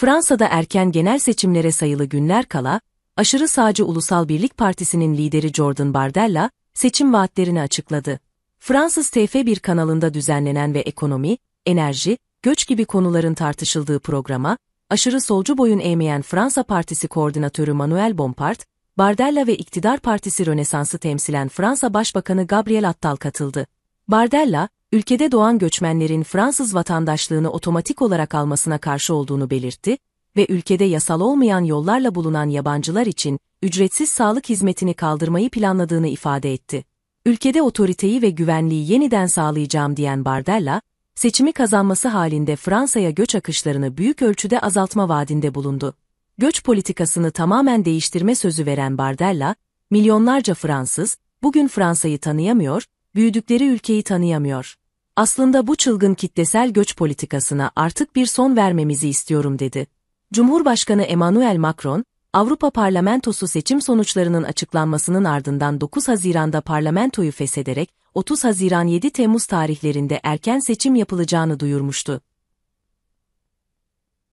Fransa'da erken genel seçimlere sayılı günler kala, aşırı sağcı Ulusal Birlik Partisi'nin lideri Jordan Bardella, seçim vaatlerini açıkladı. Fransız TF1 kanalında düzenlenen ve ekonomi, enerji, göç gibi konuların tartışıldığı programa, aşırı solcu boyun eğmeyen Fransa Partisi koordinatörü Manuel Bompard, Bardella ve iktidar partisi Rönesans'ı temsilen Fransa Başbakanı Gabriel Attal katıldı. Bardella, ülkede doğan göçmenlerin Fransız vatandaşlığını otomatik olarak almasına karşı olduğunu belirtti ve ülkede yasal olmayan yollarla bulunan yabancılar için ücretsiz sağlık hizmetini kaldırmayı planladığını ifade etti. Ülkede otoriteyi ve güvenliği yeniden sağlayacağım diyen Bardella, seçimi kazanması halinde Fransa'ya göç akışlarını büyük ölçüde azaltma vaadinde bulundu. Göç politikasını tamamen değiştirme sözü veren Bardella, milyonlarca Fransız, bugün Fransa'yı tanıyamıyor, büyüdükleri ülkeyi tanıyamıyor. Aslında bu çılgın kitlesel göç politikasına artık bir son vermemizi istiyorum dedi. Cumhurbaşkanı Emmanuel Macron, Avrupa Parlamentosu seçim sonuçlarının açıklanmasının ardından 9 Haziran'da parlamentoyu feshederek 30 Haziran 7 Temmuz tarihlerinde erken seçim yapılacağını duyurmuştu.